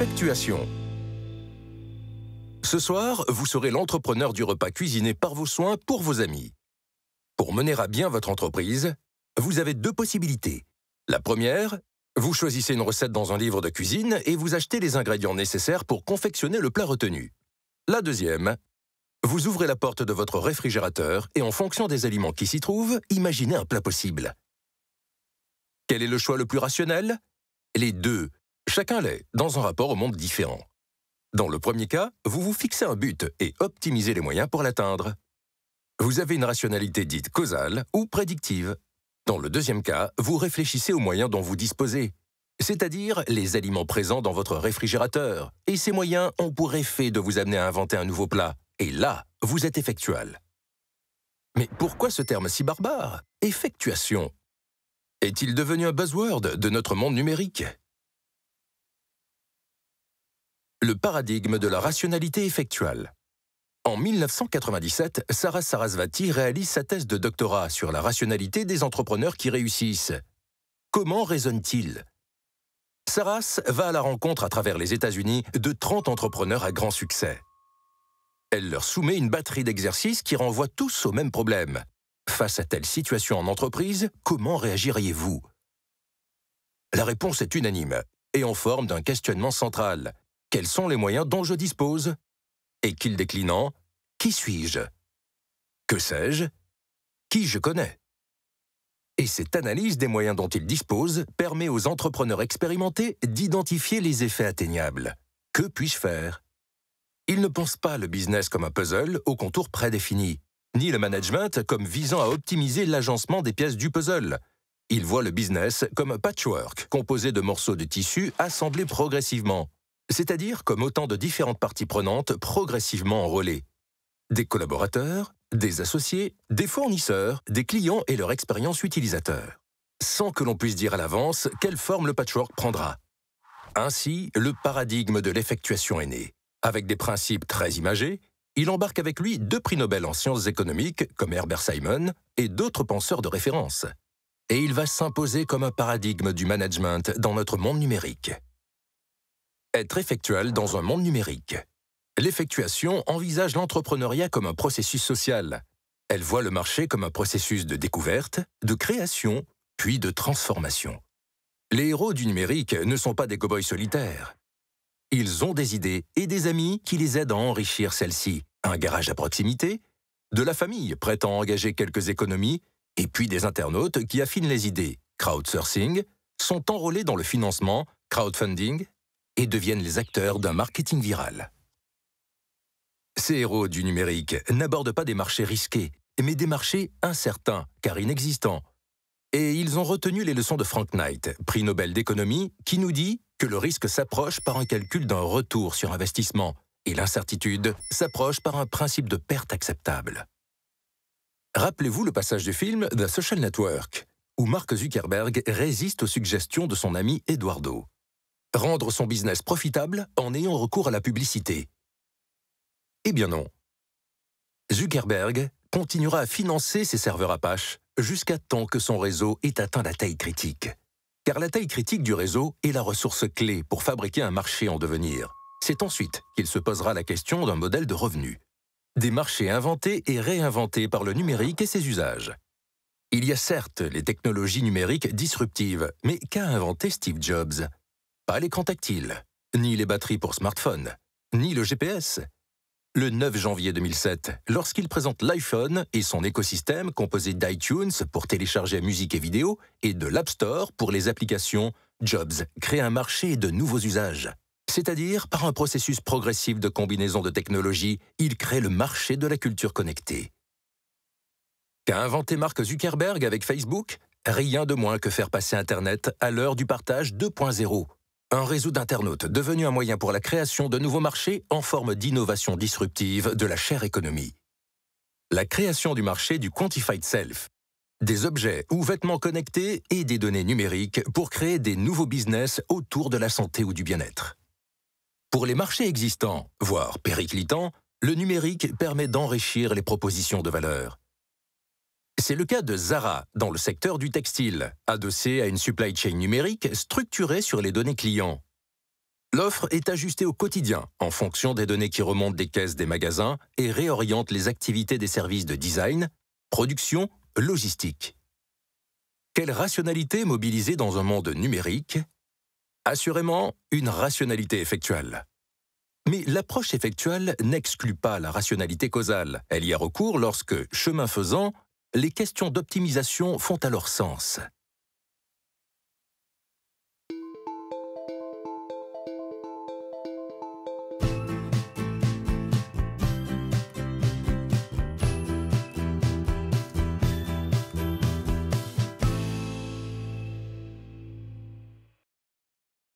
effectuation Ce soir, vous serez l'entrepreneur du repas cuisiné par vos soins pour vos amis. Pour mener à bien votre entreprise, vous avez deux possibilités. La première, vous choisissez une recette dans un livre de cuisine et vous achetez les ingrédients nécessaires pour confectionner le plat retenu. La deuxième, vous ouvrez la porte de votre réfrigérateur et en fonction des aliments qui s'y trouvent, imaginez un plat possible. Quel est le choix le plus rationnel Les deux Chacun l'est, dans un rapport au monde différent. Dans le premier cas, vous vous fixez un but et optimisez les moyens pour l'atteindre. Vous avez une rationalité dite causale ou prédictive. Dans le deuxième cas, vous réfléchissez aux moyens dont vous disposez, c'est-à-dire les aliments présents dans votre réfrigérateur, et ces moyens ont pour effet de vous amener à inventer un nouveau plat, et là, vous êtes effectual. Mais pourquoi ce terme si barbare Effectuation. Est-il devenu un buzzword de notre monde numérique le paradigme de la rationalité effectuelle. En 1997, Sarah Sarasvati réalise sa thèse de doctorat sur la rationalité des entrepreneurs qui réussissent. Comment raisonnent-ils Saras va à la rencontre à travers les États-Unis de 30 entrepreneurs à grand succès. Elle leur soumet une batterie d'exercices qui renvoient tous au même problème. Face à telle situation en entreprise, comment réagiriez-vous La réponse est unanime et en forme d'un questionnement central quels sont les moyens dont je dispose Et qu'il déclinant, qui suis-je Que sais-je Qui je connais Et cette analyse des moyens dont il dispose permet aux entrepreneurs expérimentés d'identifier les effets atteignables. Que puis-je faire Ils ne pensent pas le business comme un puzzle au contours prédéfinis, ni le management comme visant à optimiser l'agencement des pièces du puzzle. Ils voient le business comme un patchwork composé de morceaux de tissu assemblés progressivement c'est-à-dire comme autant de différentes parties prenantes progressivement enrôlées. Des collaborateurs, des associés, des fournisseurs, des clients et leur expérience utilisateur. Sans que l'on puisse dire à l'avance quelle forme le patchwork prendra. Ainsi, le paradigme de l'effectuation est né. Avec des principes très imagés, il embarque avec lui deux prix Nobel en sciences économiques, comme Herbert Simon, et d'autres penseurs de référence. Et il va s'imposer comme un paradigme du management dans notre monde numérique être effectuelle dans un monde numérique. L'effectuation envisage l'entrepreneuriat comme un processus social. Elle voit le marché comme un processus de découverte, de création, puis de transformation. Les héros du numérique ne sont pas des cow-boys solitaires. Ils ont des idées et des amis qui les aident à enrichir celles-ci. Un garage à proximité, de la famille prête à engager quelques économies, et puis des internautes qui affinent les idées. Crowdsourcing sont enrôlés dans le financement, crowdfunding et deviennent les acteurs d'un marketing viral. Ces héros du numérique n'abordent pas des marchés risqués, mais des marchés incertains, car inexistants. Et ils ont retenu les leçons de Frank Knight, prix Nobel d'économie, qui nous dit que le risque s'approche par un calcul d'un retour sur investissement, et l'incertitude s'approche par un principe de perte acceptable. Rappelez-vous le passage du film The Social Network, où Mark Zuckerberg résiste aux suggestions de son ami Eduardo. Rendre son business profitable en ayant recours à la publicité. Eh bien non. Zuckerberg continuera à financer ses serveurs Apache jusqu'à temps que son réseau ait atteint la taille critique. Car la taille critique du réseau est la ressource clé pour fabriquer un marché en devenir. C'est ensuite qu'il se posera la question d'un modèle de revenu. Des marchés inventés et réinventés par le numérique et ses usages. Il y a certes les technologies numériques disruptives, mais qu'a inventé Steve Jobs pas l'écran tactile, ni les batteries pour smartphone, ni le GPS. Le 9 janvier 2007, lorsqu'il présente l'iPhone et son écosystème composé d'iTunes pour télécharger musique et vidéo et de l'App Store pour les applications, Jobs crée un marché de nouveaux usages. C'est-à-dire, par un processus progressif de combinaison de technologies, il crée le marché de la culture connectée. Qu'a inventé Mark Zuckerberg avec Facebook Rien de moins que faire passer Internet à l'heure du partage 2.0. Un réseau d'internautes devenu un moyen pour la création de nouveaux marchés en forme d'innovation disruptive de la chère économie. La création du marché du Quantified Self. Des objets ou vêtements connectés et des données numériques pour créer des nouveaux business autour de la santé ou du bien-être. Pour les marchés existants, voire périclitants, le numérique permet d'enrichir les propositions de valeur. C'est le cas de Zara, dans le secteur du textile, adossé à une supply chain numérique structurée sur les données clients. L'offre est ajustée au quotidien en fonction des données qui remontent des caisses des magasins et réoriente les activités des services de design, production, logistique. Quelle rationalité mobilisée dans un monde numérique Assurément, une rationalité effectuelle. Mais l'approche effectuelle n'exclut pas la rationalité causale. Elle y a recours lorsque, chemin faisant, les questions d'optimisation font alors sens.